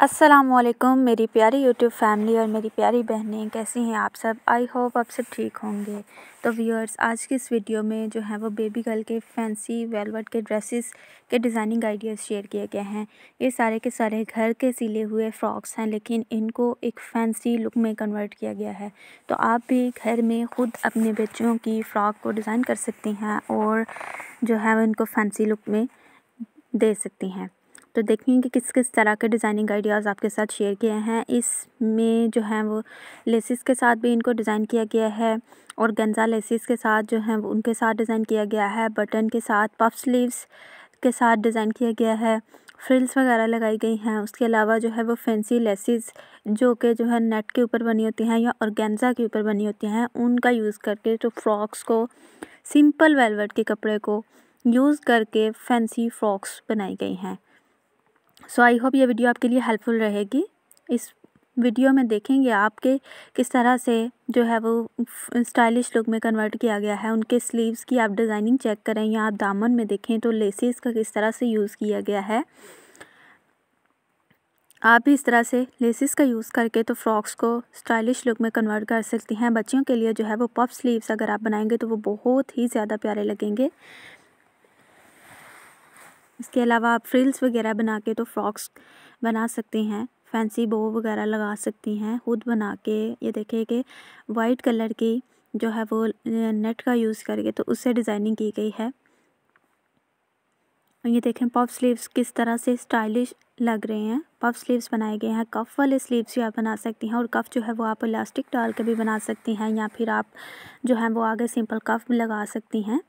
असलकम मेरी प्यारी यूट्यूब फैमिली और मेरी प्यारी बहनें कैसी हैं आप सब आई होप आप सब ठीक होंगे तो व्यूअर्स आज की इस वीडियो में जो है वो बेबी गर्ल के फैंसी वेलवेट के ड्रेसेस के डिज़ाइनिंग आइडियाज़ शेयर किए गए हैं ये सारे के सारे घर के सिले हुए फ्रॉक्स हैं लेकिन इनको एक फैंसी लुक में कन्वर्ट किया गया है तो आप भी घर में ख़ुद अपने बच्चों की फ़्रॉक को डिज़ाइन कर सकती हैं और जो है वो इनको फैंसी लुक में दे सकती हैं तो देखेंगे कि किस किस तरह के डिज़ाइनिंग आइडियाज़ आपके साथ शेयर किए हैं इसमें जो है वो लेसिस के साथ भी इनको डिज़ाइन किया गया है और गंजा लेसिस के साथ जो है उनके साथ डिज़ाइन किया गया है बटन के साथ पफ स्लीव्स के साथ डिज़ाइन किया गया है फ्रिल्स वगैरह लगाई गई हैं उसके अलावा जो है वो फैंसी लेसिस जो कि जो है नेट के ऊपर बनी होती हैं या ऑर्गेन्जा के ऊपर बनी होती हैं उनका यूज़ करके जो तो फ्रॉक्स को सिंपल वेलवेट के कपड़े को यूज़ करके फैंसी फ्रॉक्स बनाई गई हैं सो आई होप ये वीडियो आपके लिए हेल्पफुल रहेगी इस वीडियो में देखेंगे आपके किस तरह से जो है वो स्टाइलिश लुक में कन्वर्ट किया गया है उनके स्लीव्स की आप डिज़ाइनिंग चेक करें या आप दामन में देखें तो लेसेस का किस तरह से यूज़ किया गया है आप भी इस तरह से लेसिस का यूज़ करके तो फ्रॉक्स को स्टाइलिश लुक में कन्वर्ट कर सकती हैं बच्चियों के लिए जो है वो पफ स्लीव्स अगर आप बनाएंगे तो वो बहुत ही ज़्यादा प्यारे लगेंगे इसके अलावा आप फ्रिल्स वगैरह तो बना के तो फ्रॉक्स बना सकती हैं फैंसी बो वगैरह लगा सकती हैं खुद बना के ये देखें कि वाइट कलर की जो है वो नेट का यूज़ करके तो उससे डिज़ाइनिंग की गई है ये देखें पफ स्लीव्स किस तरह से स्टाइलिश लग रहे हैं पफ स्लीव्स बनाए गए हैं कफ वाले स्लीव्स भी आप बना सकती हैं और कफ जो है वो आप इलास्टिक डाल के भी बना सकती हैं या फिर आप जो है वो आगे सिंपल कफ लगा सकती हैं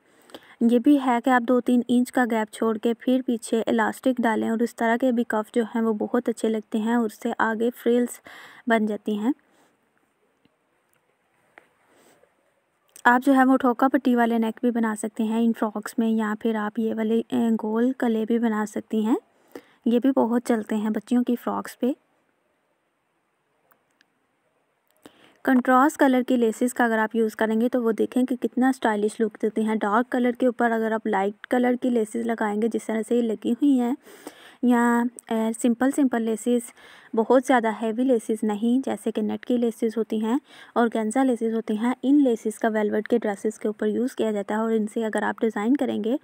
ये भी है कि आप दो तीन इंच का गैप छोड़ के फिर पीछे इलास्टिक डालें और इस तरह के भी कफ जो हैं वो बहुत अच्छे लगते हैं और उससे आगे फ्रिल्स बन जाती हैं आप जो है वो ठोका पट्टी वाले नेक भी बना सकते हैं इन फ्रॉक्स में या फिर आप ये वाले गोल कले भी बना सकती हैं ये भी बहुत चलते हैं बच्चियों की फ़्रॉक्स पे कंट्रास्ट कलर के लेसेस का अगर आप यूज़ करेंगे तो वो देखें कि कितना स्टाइलिश लुक देते हैं डार्क कलर के ऊपर अगर आप लाइट कलर की लेसेस लगाएंगे जिस तरह से ये लगी हुई हैं यहाँ सिंपल सिंपल लेसिस बहुत ज़्यादा हैवी लेसिस नहीं जैसे कि नट की लेसिस होती हैं और गेंजा लेसिस होती हैं इन लेसिस का वेलवेट के ड्रेसेस के ऊपर यूज़ किया जाता है और इनसे अगर आप डिज़ाइन करेंगे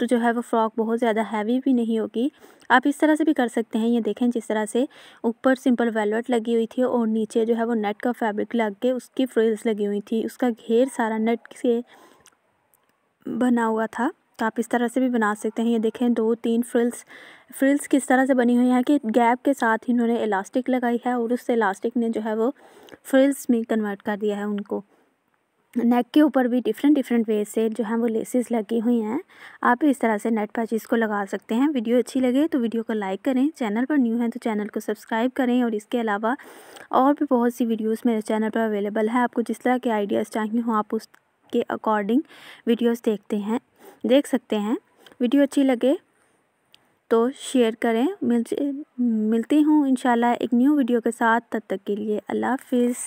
तो जो है वो फ्रॉक बहुत ज़्यादा हैवी भी नहीं होगी आप इस तरह से भी कर सकते हैं ये देखें जिस तरह से ऊपर सिंपल वेलवेट लगी हुई थी और नीचे जो है वो नेट का फैब्रिक लग के उसकी फ्रिल्स लगी हुई थी उसका घेर सारा नेट से बना हुआ था तो आप इस तरह से भी बना सकते हैं ये देखें दो तीन फ्रिल्स फ्रिल्स किस तरह से बनी हुई है कि गैप के साथ इन्होंने इलास्टिक लगाई है और उस इलास्टिक ने जो है वो फ्रिल्स में कन्वर्ट कर दिया है उनको नेक के ऊपर भी डिफरेंट डिफरेंट वे से जो है वो लेसेस लगी हुई हैं आप इस तरह से नेट पैच को लगा सकते हैं वीडियो अच्छी लगे तो वीडियो को लाइक करें चैनल पर न्यू है तो चैनल को सब्सक्राइब करें और इसके अलावा और भी बहुत सी वीडियोस मेरे चैनल पर अवेलेबल है आपको जिस तरह के आइडियाज़ चाहिए हों आप उसके अकॉर्डिंग वीडियोज़ देखते हैं देख सकते हैं वीडियो अच्छी लगे तो शेयर करें मिल मिलती हूँ इंशाल्लाह एक न्यू वीडियो के साथ तब तक के लिए अल्लाह हाफिज़